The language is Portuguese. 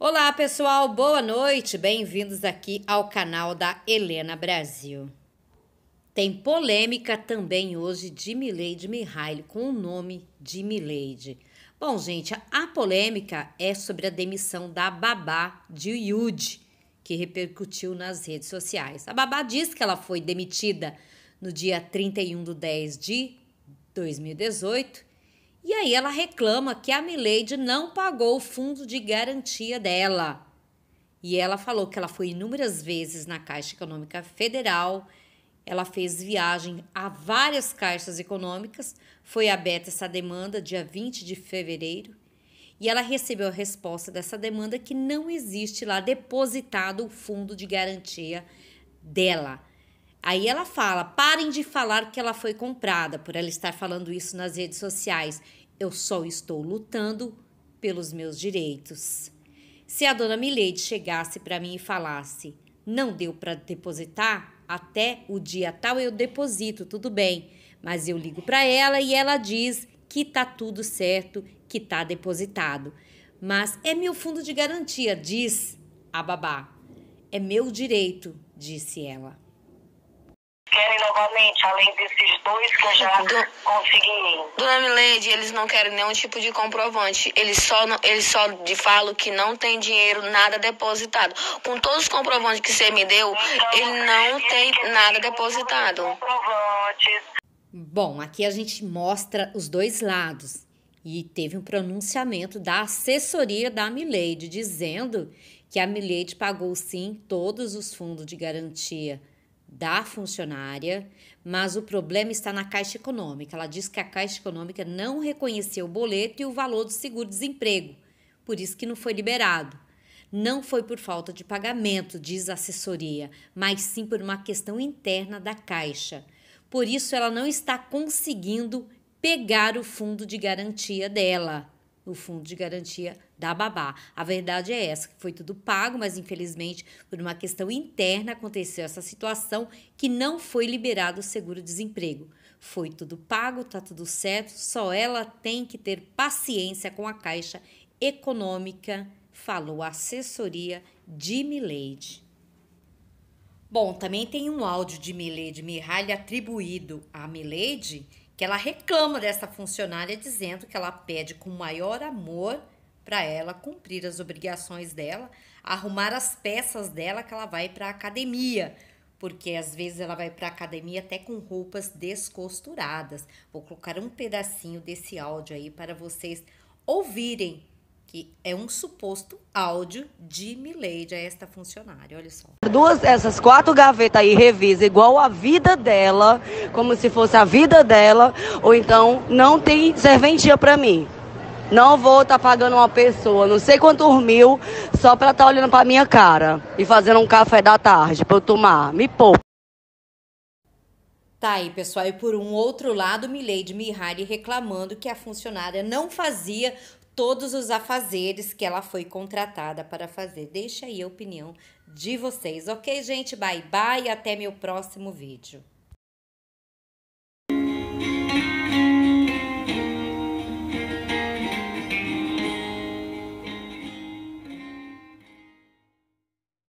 Olá, pessoal, boa noite. Bem-vindos aqui ao canal da Helena Brasil. Tem polêmica também hoje de de Mihail com o nome de Mileide. Bom, gente, a polêmica é sobre a demissão da babá de Yude, que repercutiu nas redes sociais. A babá diz que ela foi demitida no dia 31 de 10 de 2018 e aí ela reclama que a Milady não pagou o fundo de garantia dela. E ela falou que ela foi inúmeras vezes na Caixa Econômica Federal, ela fez viagem a várias caixas econômicas, foi aberta essa demanda dia 20 de fevereiro, e ela recebeu a resposta dessa demanda que não existe lá depositado o fundo de garantia dela. Aí ela fala: parem de falar que ela foi comprada, por ela estar falando isso nas redes sociais. Eu só estou lutando pelos meus direitos. Se a dona Milady chegasse para mim e falasse: não deu para depositar, até o dia tal eu deposito, tudo bem. Mas eu ligo para ela e ela diz que tá tudo certo, que tá depositado. Mas é meu fundo de garantia, diz a babá. É meu direito, disse ela querem novamente, além desses dois que eu já Do... consegui. Dona Milady, eles não querem nenhum tipo de comprovante. Eles só, não, eles só de falo que não tem dinheiro, nada depositado. Com todos os comprovantes que você me deu, então, ele não tem nada depositado. Comprovantes. Bom, aqui a gente mostra os dois lados. E teve um pronunciamento da assessoria da Milady dizendo que a Milady pagou sim todos os fundos de garantia da funcionária, mas o problema está na Caixa Econômica. Ela diz que a Caixa Econômica não reconheceu o boleto e o valor do seguro-desemprego, por isso que não foi liberado. Não foi por falta de pagamento, diz a assessoria, mas sim por uma questão interna da Caixa. Por isso ela não está conseguindo pegar o fundo de garantia dela, o fundo de garantia da babá. A verdade é essa, que foi tudo pago, mas infelizmente por uma questão interna aconteceu essa situação que não foi liberado o seguro-desemprego. Foi tudo pago, tá tudo certo, só ela tem que ter paciência com a Caixa Econômica, falou a assessoria de Milady. Bom, também tem um áudio de Milady Mihaly atribuído a Milady, que ela reclama dessa funcionária dizendo que ela pede com maior amor para ela cumprir as obrigações dela, arrumar as peças dela que ela vai para a academia, porque às vezes ela vai para a academia até com roupas descosturadas. Vou colocar um pedacinho desse áudio aí para vocês ouvirem, que é um suposto áudio de Milady a esta funcionária. Olha só. Duas, essas quatro gavetas aí revisa igual a vida dela, como se fosse a vida dela, ou então não tem serventia para mim. Não vou estar tá pagando uma pessoa, não sei quantos mil, só para estar tá olhando para minha cara e fazendo um café da tarde para eu tomar. Me poupa. Tá aí, pessoal. E por um outro lado, Milady Mihari reclamando que a funcionária não fazia todos os afazeres que ela foi contratada para fazer. Deixa aí a opinião de vocês, ok, gente? Bye bye, até meu próximo vídeo.